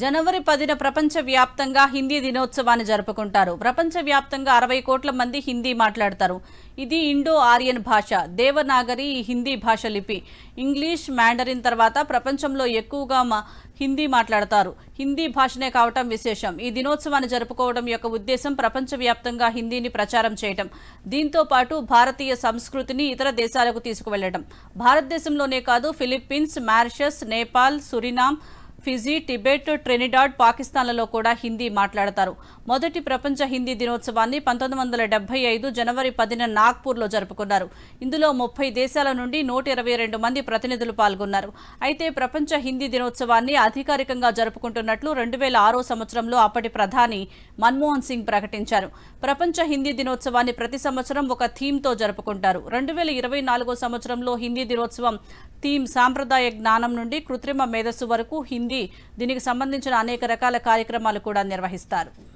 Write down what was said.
జనవరి పదిన ప్రపంచవ్యాప్తంగా హిందీ దినోత్సవాన్ని జరుపుకుంటారు ప్రపంచవ్యాప్తంగా అరవై కోట్ల మంది హిందీ మాట్లాడతారు ఇది ఇండో ఆర్యన్ భాష దేవనాగరి ఈ హిందీ భాష లిపి ఇంగ్లీష్ మ్యాండరిన్ తర్వాత ప్రపంచంలో ఎక్కువగా హిందీ మాట్లాడతారు హిందీ భాషనే కావటం విశేషం ఈ దినోత్సవాన్ని జరుపుకోవడం యొక్క ఉద్దేశం ప్రపంచవ్యాప్తంగా హిందీని ప్రచారం చేయటం దీంతో పాటు భారతీయ సంస్కృతిని ఇతర దేశాలకు తీసుకువెళ్లడం భారతదేశంలోనే కాదు Philippines Mauritius Nepal Suriname Fiji Tibet Trinidad పాకిస్తాన్లలో కూడా హిందీ మాట్లాడతారు మొదటి ప్రపంచ హిందీ దినోత్సవాన్ని పంతొమ్మిది వందల ఐదు జనవరి పదిన నాగ్పూర్లో జరుపుకున్నారు ఇందులో ముప్పై దేశాల నుండి నూట ఇరవై రెండు మంది ప్రతినిధులు పాల్గొన్నారు అయితే ప్రపంచ హిందీ దినోత్సవాన్ని అధికారికంగా జరుపుకుంటున్నట్లు రెండు వేల ఆరో సంవత్సరంలో అప్పటి ప్రధాని మన్మోహన్ సింగ్ ప్రకటించారు ప్రపంచ హిందీ దినోత్సవాన్ని ప్రతి సంవత్సరం ఒక థీమ్తో జరుపుకుంటారు రెండు వేల ఇరవై నాలుగో సంవత్సరంలో హిందీ దినోత్సవం థీమ్ సాంప్రదాయ జ్ఞానం నుండి కృత్రిమ మేధస్సు వరకు హిందీ దీనికి సంబంధించిన అనేక రకాల కార్యక్రమాలు కూడా నిర్వహిస్తారు